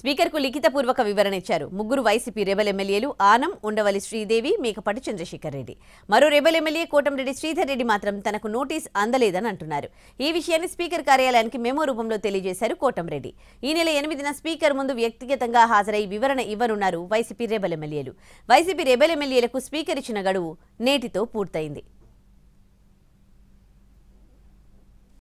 స్పీకర్కు లిఖితపూర్వక వివరణ ఇచ్చారు ముగ్గురు వైసీపీ రెబల్ ఎమ్మెల్యేలు ఆనం ఉండవల్లి శ్రీదేవి మేకపాటి చంద్రశేఖర్ రెడ్డి మరో రెబల్ ఎమ్మెల్యే కోటంరెడ్డి శ్రీధర్ రెడ్డి మాత్రం తనకు నోటీస్ అందలేదని అంటున్నారు ఈ విషయాన్ని స్పీకర్ కార్యాలయానికి మెమో రూపంలో తెలియజేశారు రెడ్డి ఈ నెల ఎనిమిదిన స్పీకర్ ముందు వ్యక్తిగతంగా హాజరై వివరణ ఇవ్వనున్నారు వైసీపీ రెబల్ ఎమ్మెల్యేలు వైసీపీ రెబల్ ఎమ్మెల్యేలకు స్పీకర్ ఇచ్చిన గడువు నేటితో పూర్తయింది